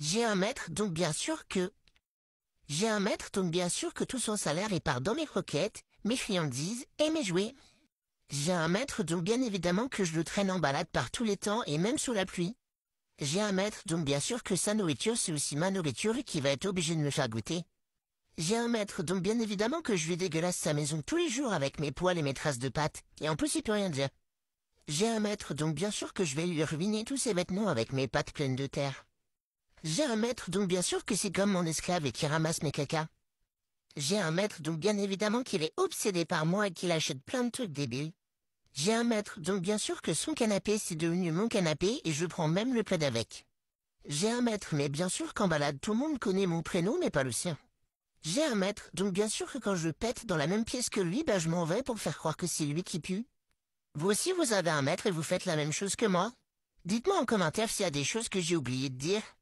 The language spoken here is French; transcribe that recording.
J'ai un maître, donc bien sûr que... J'ai un maître, donc bien sûr que tout son salaire est par dans mes croquettes, mes friandises et mes jouets. J'ai un maître, donc bien évidemment que je le traîne en balade par tous les temps et même sous la pluie. J'ai un maître, donc bien sûr que sa nourriture c'est aussi ma nourriture et qui va être obligé de me faire goûter. J'ai un maître, donc bien évidemment que je lui dégueulasse sa maison tous les jours avec mes poils et mes traces de pattes, et en plus il peut rien dire. J'ai un maître, donc bien sûr que je vais lui ruiner tous ses vêtements avec mes pattes pleines de terre. J'ai un maître donc bien sûr que c'est comme mon esclave et qui ramasse mes cacas. J'ai un maître donc bien évidemment qu'il est obsédé par moi et qu'il achète plein de trucs débiles. J'ai un maître donc bien sûr que son canapé c'est devenu mon canapé et je prends même le plaid avec. J'ai un maître mais bien sûr qu'en balade tout le monde connaît mon prénom mais pas le sien. J'ai un maître donc bien sûr que quand je pète dans la même pièce que lui bah je m'en vais pour faire croire que c'est lui qui pue. Vous aussi vous avez un maître et vous faites la même chose que moi Dites-moi en commentaire s'il y a des choses que j'ai oublié de dire.